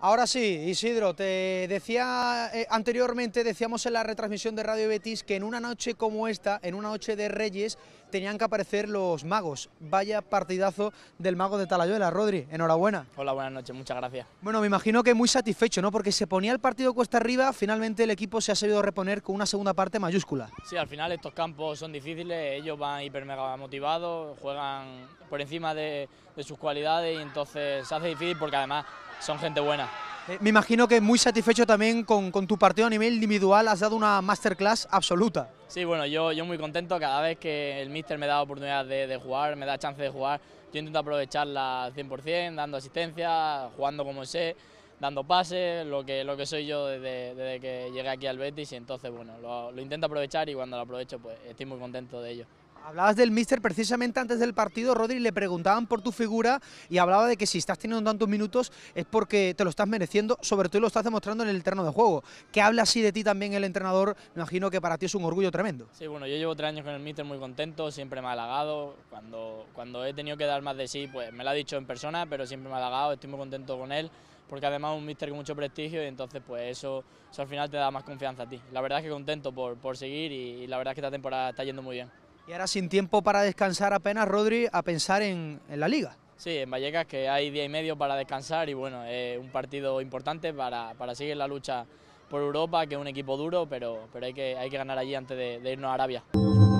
Ahora sí, Isidro, te decía eh, anteriormente, decíamos en la retransmisión de Radio Betis, que en una noche como esta, en una noche de Reyes, tenían que aparecer los magos. Vaya partidazo del mago de Talayuela, Rodri, enhorabuena. Hola, buenas noches, muchas gracias. Bueno, me imagino que muy satisfecho, ¿no? Porque se ponía el partido cuesta arriba, finalmente el equipo se ha sabido reponer con una segunda parte mayúscula. Sí, al final estos campos son difíciles, ellos van hiper mega motivados, juegan por encima de, de sus cualidades y entonces se hace difícil porque además son gente buena. Eh, me imagino que muy satisfecho también con, tu partido a nivel individual, has dado una masterclass absoluta. Sí, bueno, yo, muy contento, cada vez que el míster me da oportunidad de, jugar, me da chance de jugar, yo intento aprovecharla al 100%, dando asistencia, jugando como sé, dando pases, lo que, lo que soy yo desde, que llegué aquí al Betis y entonces, bueno, lo intento aprovechar y cuando lo aprovecho, pues estoy muy contento de ello. Hablabas del míster precisamente antes del partido, Rodri, le preguntaban por tu figura y hablaba de que si estás teniendo tantos minutos es porque te lo estás mereciendo, sobre todo lo estás demostrando en el terreno de juego. Que habla así de ti también el entrenador, me imagino que para ti es un orgullo tremendo. Sí, bueno, yo llevo tres años con el míster muy contento, siempre me ha halagado, cuando, cuando he tenido que dar más de sí, pues me lo ha dicho en persona, pero siempre me ha halagado, estoy muy contento con él porque además es un míster con mucho prestigio y entonces pues eso, eso, al final te da más confianza a ti. La verdad es que contento por, por seguir y, y la verdad es que esta temporada está yendo muy bien. Y ahora sin tiempo para descansar apenas, Rodri, a pensar en, la liga. Sí, en Vallecas que hay día y medio para descansar y bueno, es un partido importante para, seguir la lucha por Europa, que es un equipo duro, pero, pero hay, que, hay que ganar allí antes de irnos a Arabia.